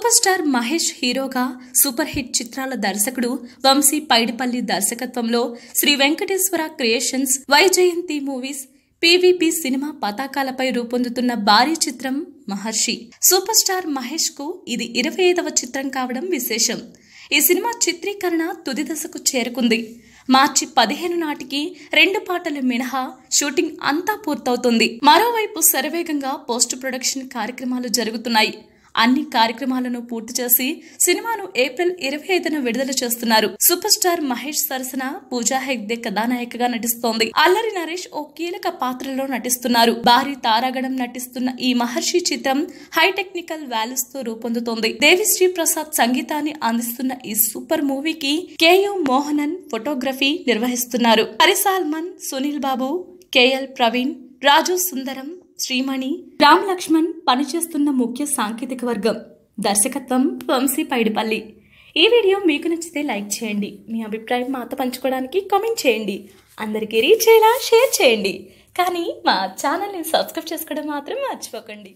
super star Mahesh హీరోగా super hit చిత్రాల దర్శకుడు వంశీ పైడిపల్లి దర్శకత్వంలో Sri Venkateswara Creations Vyjayanthi Movies PVP Cinema పతాకాలపై రూపొందుతున్న భారీ చిత్రం మహర్షి సూపర్ స్టార్ మహేష్ కు ఇది ఇరవై ఐదవ చిత్రం కావడం విశేషం ఈ సినిమా చిత్రీకరణ తుది దశకు చేరుకుంది మార్చి పదిహేను నాటికి రెండు పాటలు మినహా షూటింగ్ అంతా పూర్తవుతుంది మరోవైపు శరవేగంగా పోస్ట్ ప్రొడక్షన్ కార్యక్రమాలు జరుగుతున్నాయి అన్ని కార్యక్రమాలను పూర్తి చేసి సినిమాను ఏప్రిల్ ఇరవై ఐదున విడుదల చేస్తున్నారు సూపర్ స్టార్ మహేష్ సరసన పూజా హెగ్దే కథానాయికగా నటిస్తోంది అల్లరి నరేష్ ఓ కీలక పాత్రలో నటిస్తున్నారు భారీ తారాగణం నటిస్తున్న ఈ మహర్షి చిత్రం హై టెక్నికల్ వాల్యూస్ తో రూపొందుతోంది దేవిశ్రీ ప్రసాద్ సంగీతాన్ని అందిస్తున్న ఈ సూపర్ మూవీకి కేయూ మోహనన్ ఫోటోగ్రఫీ నిర్వహిస్తున్నారు హరి సునీల్ బాబు కేఎల్ ప్రవీణ్ రాజు సుందరం శ్రీమణి రామ్ లక్ష్మణ్ పనిచేస్తున్న ముఖ్య సాంకేతిక వర్గం దర్శకత్వం వంశీ పైడిపల్లి ఈ వీడియో మీకు నచ్చితే లైక్ చేయండి మీ అభిప్రాయం మాతో పంచుకోవడానికి కామెంట్ చేయండి అందరికీ రీచ్ చేయాలా షేర్ చేయండి కానీ మా ఛానల్ని సబ్స్క్రైబ్ చేసుకోవడం మాత్రం మర్చిపోకండి